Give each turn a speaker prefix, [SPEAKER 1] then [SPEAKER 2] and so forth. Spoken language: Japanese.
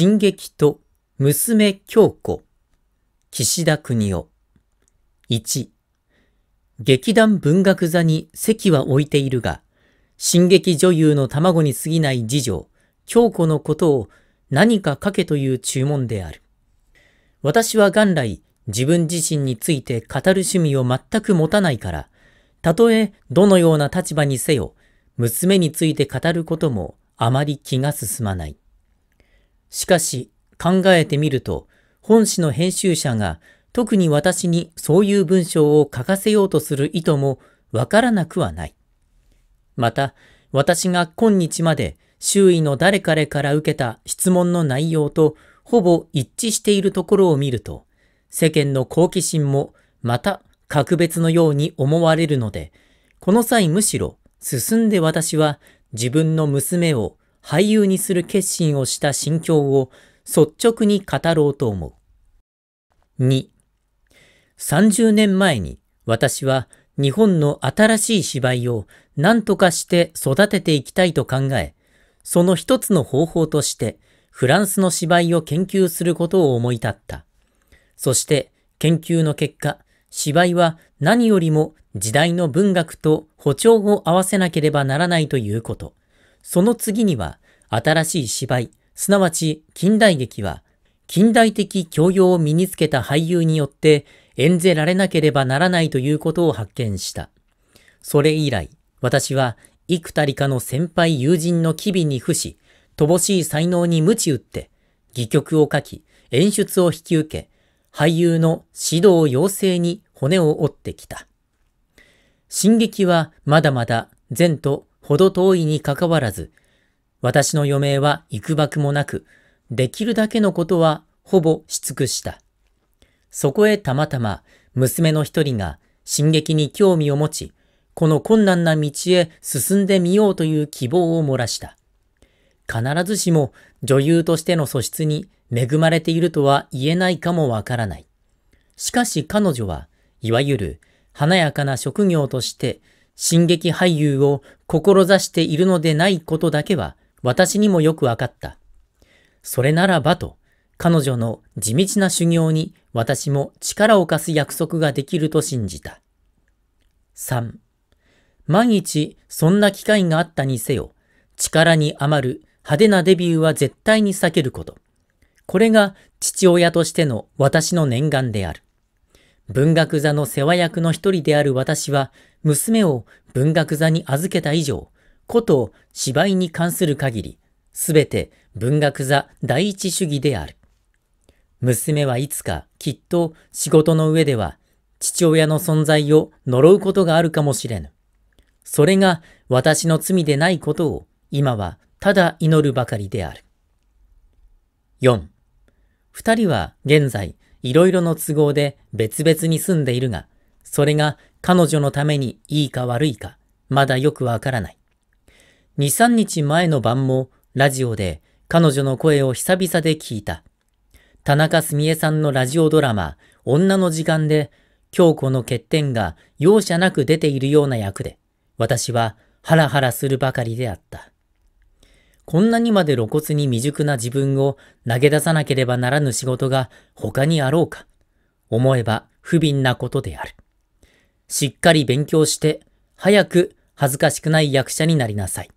[SPEAKER 1] 進撃と娘京子、岸田国夫。1、劇団文学座に席は置いているが、進撃女優の卵に過ぎない次女、京子のことを何か書けという注文である。私は元来自分自身について語る趣味を全く持たないから、たとえどのような立場にせよ、娘について語ることもあまり気が進まない。しかし、考えてみると、本誌の編集者が特に私にそういう文章を書かせようとする意図もわからなくはない。また、私が今日まで周囲の誰彼から受けた質問の内容とほぼ一致しているところを見ると、世間の好奇心もまた格別のように思われるので、この際むしろ進んで私は自分の娘を俳優にする決心をした心境を率直に語ろうと思う。2、30年前に私は日本の新しい芝居を何とかして育てていきたいと考え、その一つの方法としてフランスの芝居を研究することを思い立った。そして研究の結果、芝居は何よりも時代の文学と歩調を合わせなければならないということ。その次には、新しい芝居、すなわち近代劇は、近代的教養を身につけた俳優によって演ぜられなければならないということを発見した。それ以来、私は幾たりかの先輩友人の機微に付し、乏しい才能に鞭打って、戯曲を書き、演出を引き受け、俳優の指導要請に骨を折ってきた。進撃はまだまだ前とほど遠いにかかわらず、私の余命は幾ばくもなく、できるだけのことはほぼし尽くした。そこへたまたま娘の一人が進撃に興味を持ち、この困難な道へ進んでみようという希望を漏らした。必ずしも女優としての素質に恵まれているとは言えないかもわからない。しかし彼女は、いわゆる華やかな職業として進撃俳優を志しているのでないことだけは私にもよくわかった。それならばと、彼女の地道な修行に私も力を貸す約束ができると信じた。3. 万一そんな機会があったにせよ、力に余る派手なデビューは絶対に避けること。これが父親としての私の念願である。文学座の世話役の一人である私は、娘を文学座に預けた以上、こと芝居に関する限り、すべて文学座第一主義である。娘はいつかきっと仕事の上では父親の存在を呪うことがあるかもしれぬ。それが私の罪でないことを今はただ祈るばかりである。4. 二人は現在いろいろの都合で別々に住んでいるが、それが彼女のためにいいか悪いか、まだよくわからない。2、3日前の晩もラジオで彼女の声を久々で聞いた。田中すみえさんのラジオドラマ、女の時間で、京子の欠点が容赦なく出ているような役で、私はハラハラするばかりであった。こんなにまで露骨に未熟な自分を投げ出さなければならぬ仕事が他にあろうか。思えば不憫なことである。しっかり勉強して、早く恥ずかしくない役者になりなさい。